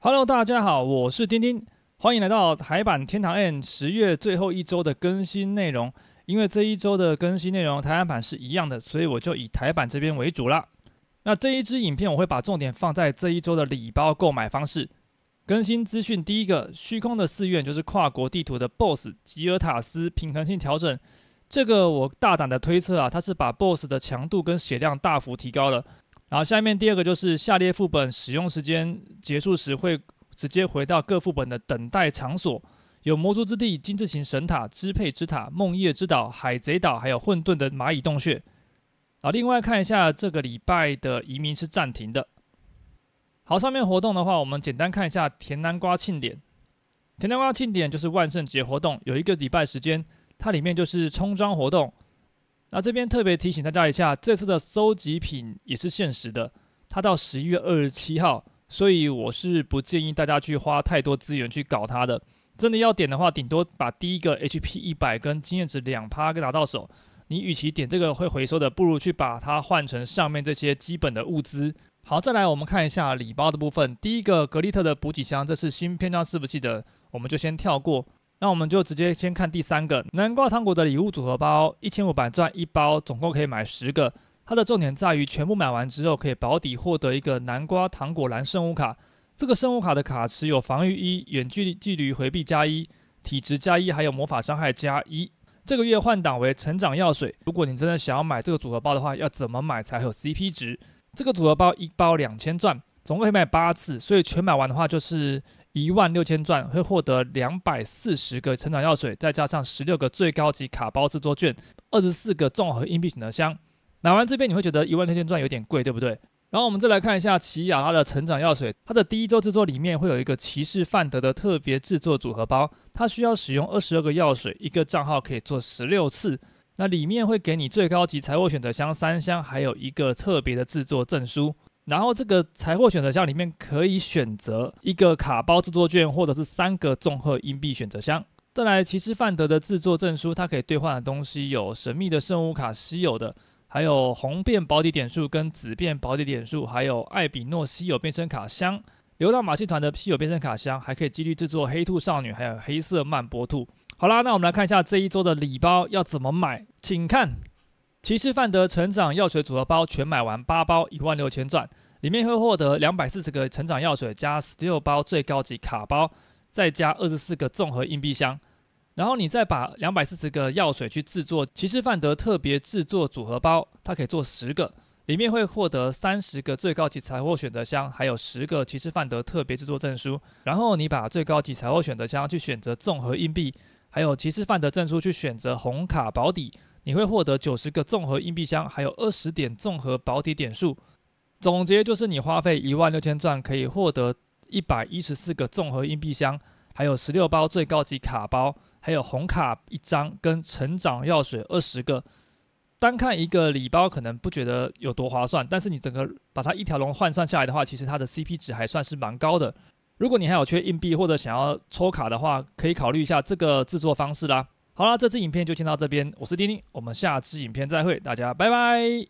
Hello，大家好，我是丁丁，欢迎来到台版天堂 N 十月最后一周的更新内容。因为这一周的更新内容台湾版是一样的，所以我就以台版这边为主了。那这一支影片我会把重点放在这一周的礼包购买方式更新资讯。第一个，虚空的寺院就是跨国地图的 BOSS 吉尔塔斯平衡性调整，这个我大胆的推测啊，它是把 BOSS 的强度跟血量大幅提高了。然后下面第二个就是下列副本使用时间结束时会直接回到各副本的等待场所，有魔族之地、金字形神塔、支配之塔、梦夜之岛、海贼岛，还有混沌的蚂蚁洞穴。好，另外看一下这个礼拜的移民是暂停的。好，上面活动的话，我们简单看一下甜南瓜庆典。甜南瓜庆典就是万圣节活动，有一个礼拜时间，它里面就是充装活动。那这边特别提醒大家一下，这次的收集品也是限时的，它到十一月二十七号，所以我是不建议大家去花太多资源去搞它的。真的要点的话，顶多把第一个 HP 一百跟经验值两趴给拿到手。你与其点这个会回收的，不如去把它换成上面这些基本的物资。好，再来我们看一下礼包的部分，第一个格利特的补给箱，这是新篇章，是否记得？我们就先跳过。那我们就直接先看第三个南瓜糖果的礼物组合包，一千五百钻一包，总共可以买十个。它的重点在于全部买完之后可以保底获得一个南瓜糖果蓝圣物卡。这个圣物卡的卡持有防御一、远距离距离回避加一、体质加一，还有魔法伤害加一。这个月换挡为成长药水。如果你真的想要买这个组合包的话，要怎么买才有 CP 值？这个组合包一包两千钻。总共可以买八次，所以全买完的话就是一万六千钻，会获得两百四十个成长药水，再加上十六个最高级卡包制作券，二十四个综合硬币选择箱。买完这边你会觉得一万六千钻有点贵，对不对？然后我们再来看一下奇亚，它的成长药水，它的第一周制作里面会有一个骑士范德的特别制作组合包，它需要使用二十二个药水，一个账号可以做十六次。那里面会给你最高级财务选择箱三箱，还有一个特别的制作证书。然后这个财货选择箱里面可以选择一个卡包制作券，或者是三个综合硬币选择箱。再来，其实范德的制作证书它可以兑换的东西有神秘的圣物卡、稀有的，还有红变保底点数跟紫变保底点数，还有艾比诺稀有变身卡箱、流浪马戏团的稀有变身卡箱，还可以几率制作黑兔少女，还有黑色曼波兔。好啦，那我们来看一下这一周的礼包要怎么买，请看。骑士范德成长药水组合包全买完八包一万六千钻，里面会获得两百四十个成长药水加十六包最高级卡包，再加二十四个综合硬币箱。然后你再把两百四十个药水去制作骑士范德特别制作组合包，它可以做十个，里面会获得三十个最高级财货选择箱，还有十个骑士范德特别制作证书。然后你把最高级财货选择箱去选择综合硬币，还有骑士范德证书去选择红卡保底。你会获得九十个综合硬币箱，还有二十点综合保底点数。总结就是，你花费一万六千钻可以获得一百一十四个综合硬币箱，还有十六包最高级卡包，还有红卡一张跟成长药水二十个。单看一个礼包可能不觉得有多划算，但是你整个把它一条龙换算下来的话，其实它的 CP 值还算是蛮高的。如果你还有缺硬币或者想要抽卡的话，可以考虑一下这个制作方式啦。好了，这支影片就先到这边。我是丁丁，我们下次影片再会，大家拜拜。